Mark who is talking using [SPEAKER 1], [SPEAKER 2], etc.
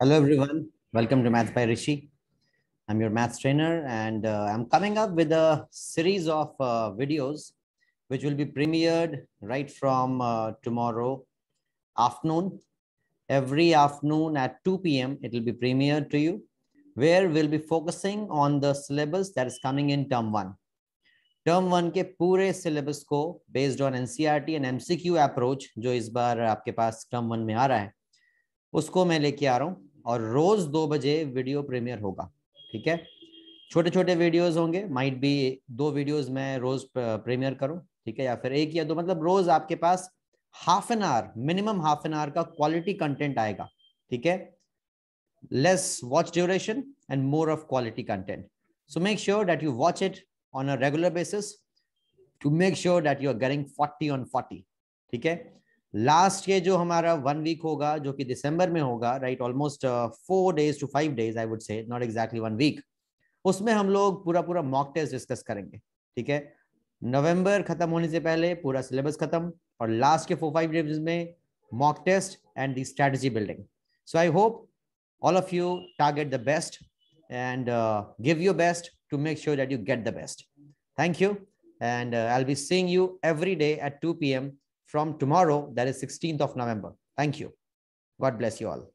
[SPEAKER 1] Hello everyone, welcome to Maths by Rishi. I'm your maths trainer and uh, I'm coming up with a series of uh, videos which will be premiered right from uh, tomorrow afternoon. Every afternoon at 2 p.m. it will be premiered to you where we'll be focusing on the syllabus that is coming in term 1. Term one के पूरे syllabus को based on NCERT and MCQ approach जो इस बार आपके पास term one में आ रहा है उसको मैं लेके आ रहा हूँ और रोज दो बजे वीडियो प्रीमियर होगा ठीक है छोटे छोटे वीडियोस होंगे माइट भी दो वीडियोस मैं रोज प्रीमियर करूँ ठीक है या फिर एक या दो मतलब रोज आपके पास half an hour minimum half an hour का क्वालिटी कंटेंट आएगा ठीक है less watch duration and more of quality content so make sure that you watch it on a regular basis to make sure that you are getting forty on forty ठीक है last ये जो हमारा one week होगा जो कि दिसंबर में होगा right almost four days to five days I would say not exactly one week उसमें हम लोग पूरा पूरा मॉक टेस्ट डिस्कस करेंगे ठीक है नवंबर खत्म होने से पहले पूरा सिलेबस खत्म और लास्ट के फोर फाइव डेज में mock test and the strategy building so I hope all of you target the best and give you best to make sure that you get the best thank you and I uh, be seeing you every day at two P M from tomorrow, that is 16th of November. Thank you. God bless you all.